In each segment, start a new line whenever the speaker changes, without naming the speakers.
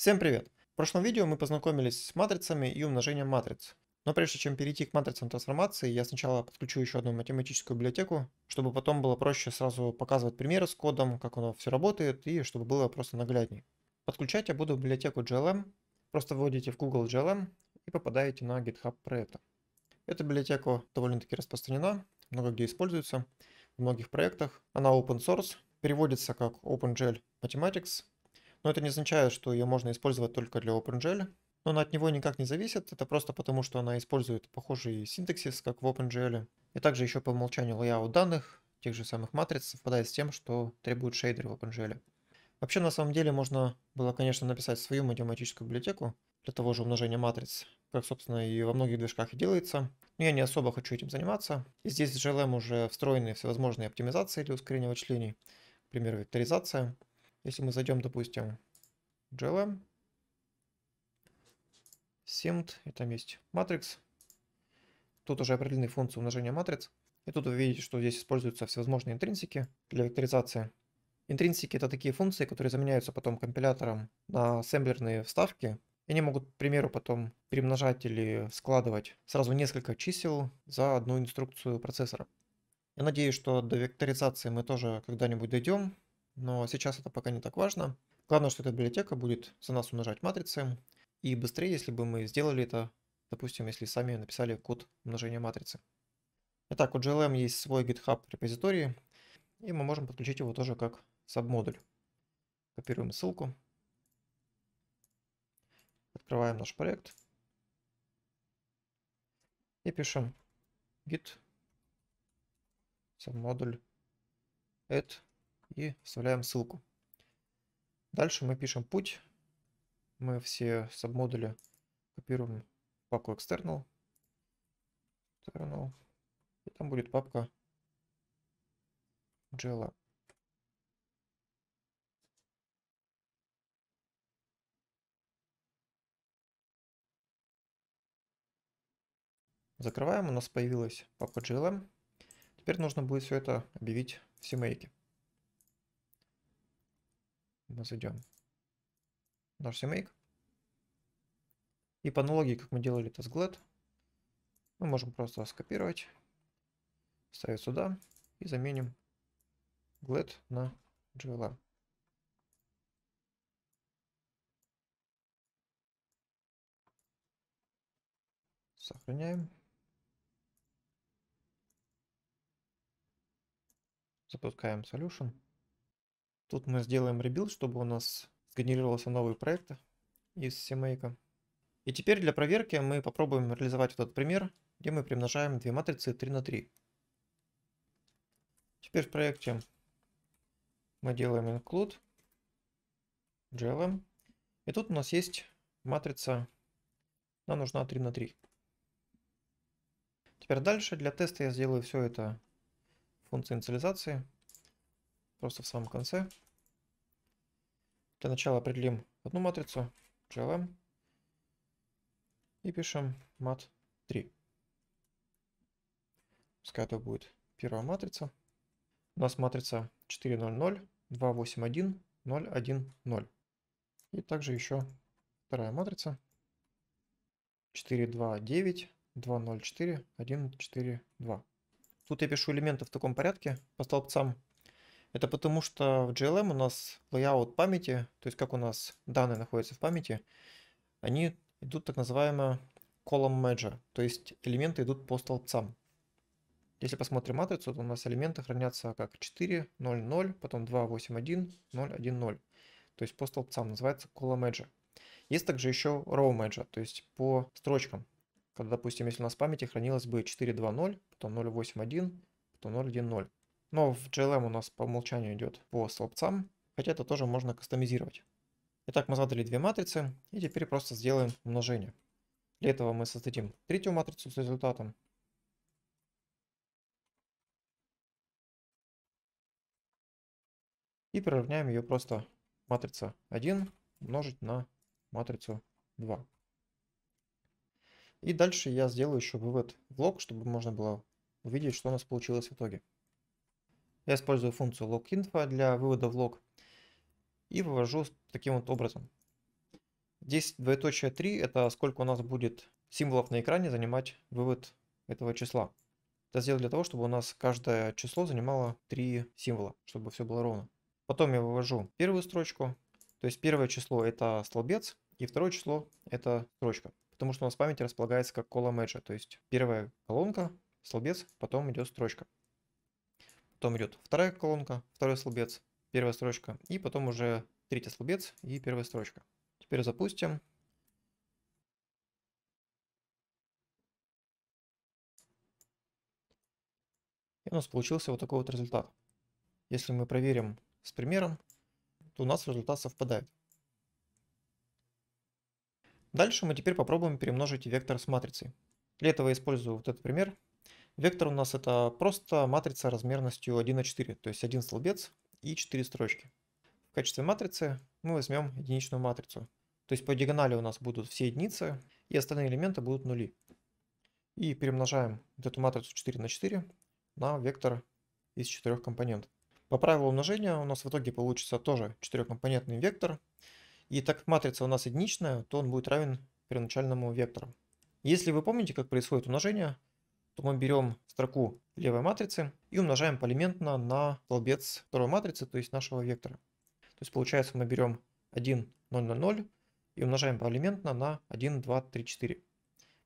Всем привет! В прошлом видео мы познакомились с матрицами и умножением матриц. Но прежде чем перейти к матрицам трансформации, я сначала подключу еще одну математическую библиотеку, чтобы потом было проще сразу показывать примеры с кодом, как оно все работает, и чтобы было просто наглядней. Подключать я буду библиотеку GLM, просто вводите в Google GLM и попадаете на GitHub проекта. Эта библиотека довольно-таки распространена, много где используется, в многих проектах. Она open source, переводится как OpenGL Mathematics, но это не означает, что ее можно использовать только для OpenGL. Но она от него никак не зависит, это просто потому, что она использует похожий синтаксис, как в OpenGL. И также еще по умолчанию layout данных, тех же самых матриц, совпадает с тем, что требует шейдеры в OpenGL. Вообще, на самом деле, можно было, конечно, написать свою математическую библиотеку для того же умножения матриц, как, собственно, и во многих движках и делается. Но я не особо хочу этим заниматься. И здесь в GLM уже встроены всевозможные оптимизации для ускорения вычислений, к примеру, векторизация. Если мы зайдем, допустим, JLM, Semt, и там есть Matrix. Тут уже определены функции умножения матриц. И тут вы видите, что здесь используются всевозможные интринсики для векторизации. Интринсики это такие функции, которые заменяются потом компилятором на ассемблерные вставки. И они могут, к примеру, потом перемножать или складывать сразу несколько чисел за одну инструкцию процессора. Я надеюсь, что до векторизации мы тоже когда-нибудь дойдем но сейчас это пока не так важно. Главное, что эта библиотека будет за нас умножать матрицы, и быстрее, если бы мы сделали это, допустим, если сами написали код умножения матрицы. Итак, у GLM есть свой GitHub репозиторий, и мы можем подключить его тоже как сабмодуль. Копируем ссылку. Открываем наш проект. И пишем git submodule add и вставляем ссылку. Дальше мы пишем путь. Мы все сабмодули копируем в папку external. external. И там будет папка Jella. Закрываем, у нас появилась папка GLM. Теперь нужно будет все это объявить в CMake мы зайдем наш Make И по аналогии, как мы делали это с Glad, мы можем просто скопировать, ставить сюда и заменим Glad на GLM. Сохраняем. Запускаем solution. Тут мы сделаем ребилд, чтобы у нас сгенерировался новый проект из CMake. И теперь для проверки мы попробуем реализовать этот пример, где мы примножаем две матрицы 3 на 3. Теперь в проекте мы делаем include JLM. И тут у нас есть матрица, нам нужна 3 на 3. Теперь дальше для теста я сделаю все это функцией инициализации просто в самом конце. Для начала определим одну матрицу, GLM, и пишем mat 3. Пускай это будет первая матрица. У нас матрица 4.0.0, 2.8.1, 0.1.0. И также еще вторая матрица 4.2.9, 2.0.4, 1.4.2. Тут я пишу элементы в таком порядке по столбцам это потому что в GLM у нас layout памяти, то есть как у нас данные находятся в памяти, они идут так называемо column major, то есть элементы идут по столбцам. Если посмотрим матрицу, то у нас элементы хранятся как 4, 0, 0, потом 2, 8, 1, 0, 1, 0. То есть по столбцам называется column major. Есть также еще row major, то есть по строчкам. Когда, допустим, если у нас в памяти хранилось бы 4, 2, 0, потом 0, 8, 1, потом 0, 1, 0. Но в GLM у нас по умолчанию идет по столбцам, хотя это тоже можно кастомизировать. Итак, мы задали две матрицы, и теперь просто сделаем умножение. Для этого мы создадим третью матрицу с результатом. И приравняем ее просто матрица 1 умножить на матрицу 2. И дальше я сделаю еще вывод в лог, чтобы можно было увидеть, что у нас получилось в итоге. Я использую функцию loginfo для вывода в лог и вывожу таким вот образом. Здесь двоеточие 3 это сколько у нас будет символов на экране занимать вывод этого числа. Это сделал для того, чтобы у нас каждое число занимало 3 символа, чтобы все было ровно. Потом я вывожу первую строчку, то есть первое число это столбец, и второе число это строчка, потому что у нас память располагается как кола edge, то есть первая колонка, столбец, потом идет строчка. Потом идет вторая колонка, второй столбец, первая строчка, и потом уже третий столбец и первая строчка. Теперь запустим. И у нас получился вот такой вот результат. Если мы проверим с примером, то у нас результат совпадает. Дальше мы теперь попробуем перемножить вектор с матрицей. Для этого я использую вот этот пример, Вектор у нас это просто матрица размерностью 1 на 4, то есть один столбец и 4 строчки. В качестве матрицы мы возьмем единичную матрицу. То есть по диагонали у нас будут все единицы, и остальные элементы будут нули. И перемножаем вот эту матрицу 4 на 4 на вектор из четырех компонентов. По правилу умножения у нас в итоге получится тоже четырехкомпонентный вектор. И так как матрица у нас единичная, то он будет равен первоначальному вектору. Если вы помните, как происходит умножение, то мы берем строку левой матрицы и умножаем полиментно на столбец второй матрицы, то есть нашего вектора. То есть получается мы берем 1, 0, 0, 0 и умножаем полиментно на 1, 2, 3, 4.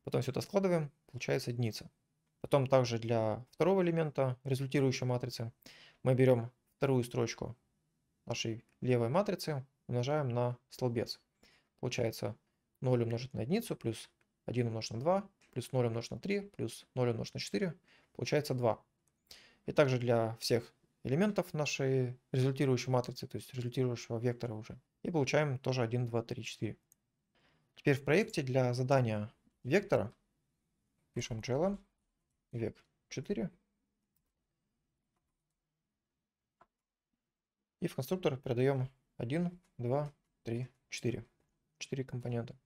Потом все это складываем, получается единица. Потом также для второго элемента результирующей матрицы мы берем вторую строчку нашей левой матрицы, умножаем на столбец. Получается 0 умножить на единицу плюс 1 умножить на 2 плюс 0 умножить на 3, плюс 0 умножить на 4, получается 2. И также для всех элементов нашей результирующей матрицы, то есть результирующего вектора уже. И получаем тоже 1, 2, 3, 4. Теперь в проекте для задания вектора пишем glm век 4. И в конструктор передаем 1, 2, 3, 4. 4 компонента.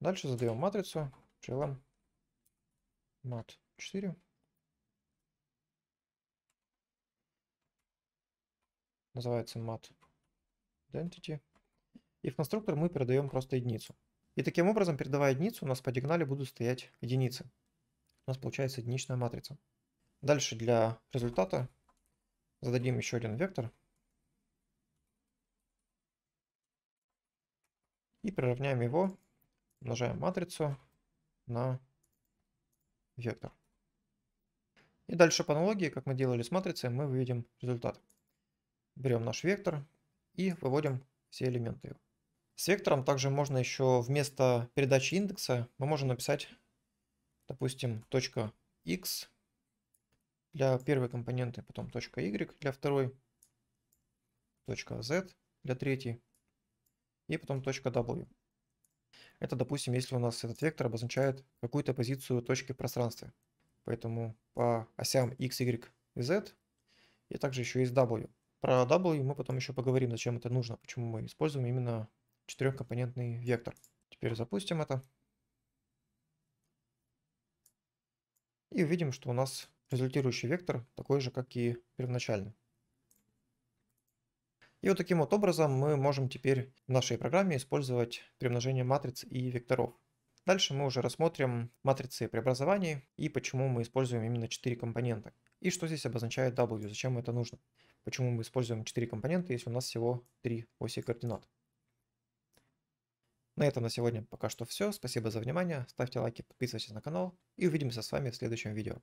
Дальше задаем матрицу glm мат 4. Называется мат identity. И в конструктор мы передаем просто единицу. И таким образом, передавая единицу, у нас по диагонали будут стоять единицы. У нас получается единичная матрица. Дальше для результата зададим еще один вектор. И приравняем его, умножаем матрицу на вектор. И дальше по аналогии, как мы делали с матрицей, мы выведем результат. Берем наш вектор и выводим все элементы С вектором также можно еще вместо передачи индекса мы можем написать, допустим, точка x для первой компоненты, потом точка y для второй, точка z для третьей и потом точка w. Это, допустим, если у нас этот вектор обозначает какую-то позицию точки в пространстве. Поэтому по осям x, y и z, и также еще есть w. Про w мы потом еще поговорим, зачем это нужно, почему мы используем именно четырехкомпонентный вектор. Теперь запустим это. И увидим, что у нас результирующий вектор такой же, как и первоначальный. И вот таким вот образом мы можем теперь в нашей программе использовать примножение матриц и векторов. Дальше мы уже рассмотрим матрицы преобразований и почему мы используем именно 4 компонента. И что здесь обозначает W, зачем это нужно. Почему мы используем 4 компонента, если у нас всего 3 оси координат. На этом на сегодня пока что все. Спасибо за внимание, ставьте лайки, подписывайтесь на канал и увидимся с вами в следующем видео.